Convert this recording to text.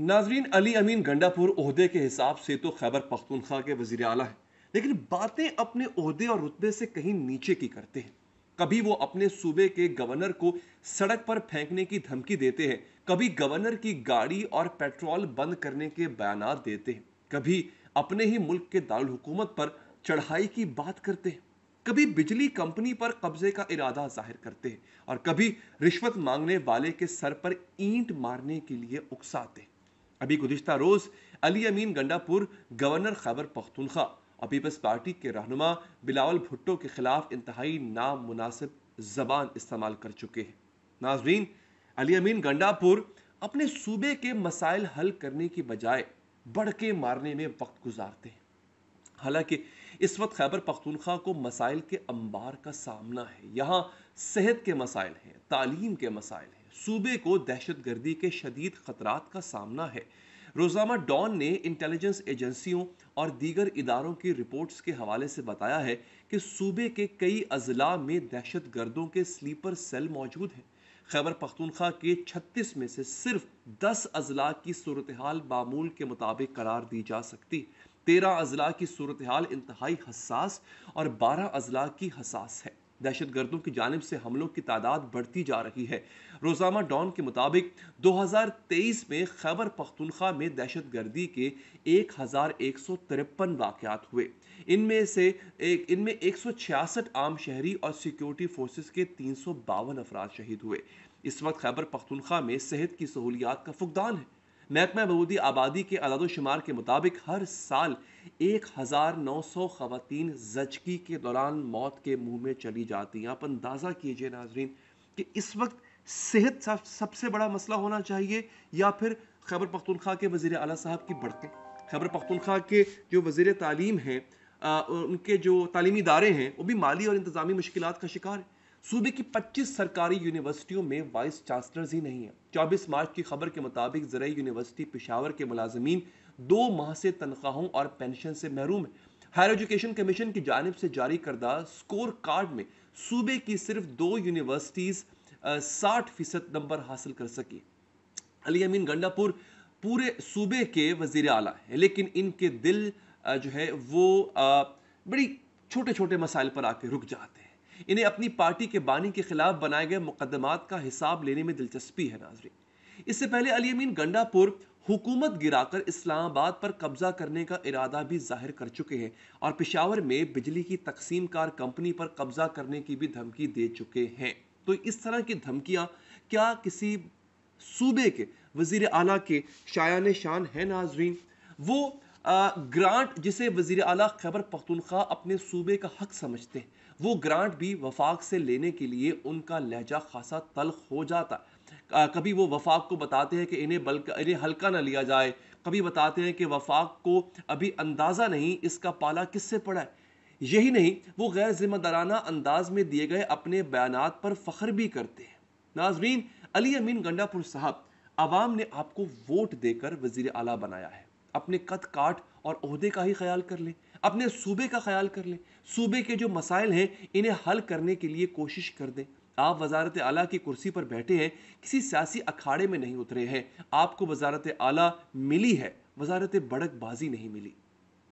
नाजरीन अली अमीन गंडापुर अहदे के हिसाब से तो खैबर पख्तूनख्वा के वजीर अला है लेकिन बातें अपने अहदे और रुतबे से कहीं नीचे की करते हैं कभी वो अपने सूबे के गवर्नर को सड़क पर फेंकने की धमकी देते हैं कभी गवर्नर की गाड़ी और पेट्रोल बंद करने के बयान देते हैं कभी अपने ही मुल्क के दारकूमत पर चढ़ाई की बात करते हैं कभी बिजली कंपनी पर कब्जे का इरादा जाहिर करते हैं और कभी रिश्वत मांगने वाले के सर पर ईंट मारने के लिए उकसाते हैं अभी गुजशत रोज अली अमीन गंडापुर गवर्नर खैबर पख्तूनखा और पीपल्स पार्टी के रहनुमा बिलावल भुट्टो के खिलाफ इंतहाई नामनासिब जबान इस्तेमाल कर चुके हैं नाजरीन अली अमीन गंडापुर अपने सूबे के मसाइल हल करने की बजाय बढ़ के मारने में वक्त गुजारते हैं हालांकि इस वक्त खैबर पख्तूनख्वा को मसाइल के अंबार का सामना है यहाँ सेहत के मसाइल हैं तालीम के मसाइल हैं सूबे को दहशतगर्दी के शदीद खतरात का सामना है रोजामा डॉन ने इंटेलिजेंस एजेंसियों और दीगर इदारों की रिपोर्ट्स के हवाले से बताया है कि सूबे के कई अजला में दहशत गर्दों के स्लीपर सेल मौजूद हैं खैबर पख्तूनख्वा के 36 में से सिर्फ 10 अजला की सूरत हाल मामूल के मुताबिक करार दी जा सकती तेरह अजला की सूरत हाल इंतहाई हसास और बारह अजला की हसास है दहशत गर्दों की जानब से हमलों की तादाद बढ़ती जा रही है रोजामा डॉन के मुताबिक 2023 में खैबर पख्तनख्वा में दहशत गर्दी के एक हज़ार एक सौ तिरपन वाक़ हुए इनमें से एक इनमें एक सौ छियासठ आम शहरी और सिक्योरिटी फोर्सेस के तीन सौ बावन अफराद शहीद हुए इस वक्त खैबर पख्तनख्वा में सेहत की सहूलियात का फुकदान है महकमा बहूदी आबादी के शुमार के मुताबिक हर साल एक हज़ार नौ सौ खातन जचगी के दौरान मौत के मुंह में चली जाती हैं आप अंदाज़ा कीजिए नाजरीन कि इस वक्त सेहत सब सबसे बड़ा मसला होना चाहिए या फिर खैबर पख्तनख्वा के वज़ी अला साहब की बढ़ते खैबर पख्तनख्वा के जो वज़ी तालीम हैं उनके जो तालीमी इदारे हैं वो भी माली और इंतज़ामी मुश्किल का शिकार है सूबे की 25 सरकारी यूनिवर्सिटियों में वाइस चांसलर्स ही नहीं है 24 मार्च की खबर के मुताबिक जरिए यूनिवर्सिटी पिशावर के मुलाजमीन दो माह से तनख्वाहों और पेंशन से महरूम है हायर एजुकेशन कमीशन की जानब से जारी करदा स्कोर कार्ड में सूबे की सिर्फ दो यूनिवर्सिटीज साठ फीसद नंबर हासिल कर सकी अली अमीन गंडापुर पूरे सूबे के वजीर आला है लेकिन इनके दिल जो है वो बड़ी छोटे छोटे मसाइल पर आके रुक जाते हैं इन्हें अपनी पार्टी के बानी के खिलाफ बनाए गए मुकदमात का हिसाब लेने में दिलचस्पी है नाजरी इससे पहले अलीमीन गंडापुर हुकूमत गिराकर इस्लामाबाद पर कब्जा करने का इरादा भी जाहिर कर चुके हैं और पिशावर में बिजली की तकसीम कार कंपनी पर कब्जा करने की भी धमकी दे चुके हैं तो इस तरह की धमकियां क्या किसी सूबे के वजीर आला के शायान शान है नाजरीन वो ग्रांट जिसे वजीर अला खैबर पख्तनख्वा अपने सूबे का हक समझते हैं वो ग्रांट भी वफाक से लेने के लिए उनका लहजा खासा तलख हो जाता कभी वो वफाक को बताते हैं कि इन्हें बल्का इन्हें हल्का ना लिया जाए कभी बताते हैं कि वफाक को अभी अंदाज़ा नहीं इसका पाला किससे पड़ा है यही नहीं वो गैर जिम्मेदाराना अंदाज में दिए गए अपने बयान पर फ़ख्र भी करते हैं नाजरीन अली अमीन गंडापुर साहब आवाम ने आपको वोट देकर वजीर अला बनाया है अपने कद काट और अहदे का ही ख्याल कर लें अपने सूबे का ख्याल कर लें सूबे के जो मसाइल हैं इन्हें हल करने के लिए कोशिश कर दें आप वजारत आला की कुर्सी पर बैठे हैं किसी सियासी अखाड़े में नहीं उतरे हैं आपको वजारत आला मिली है वजारत बड़कबाजी नहीं मिली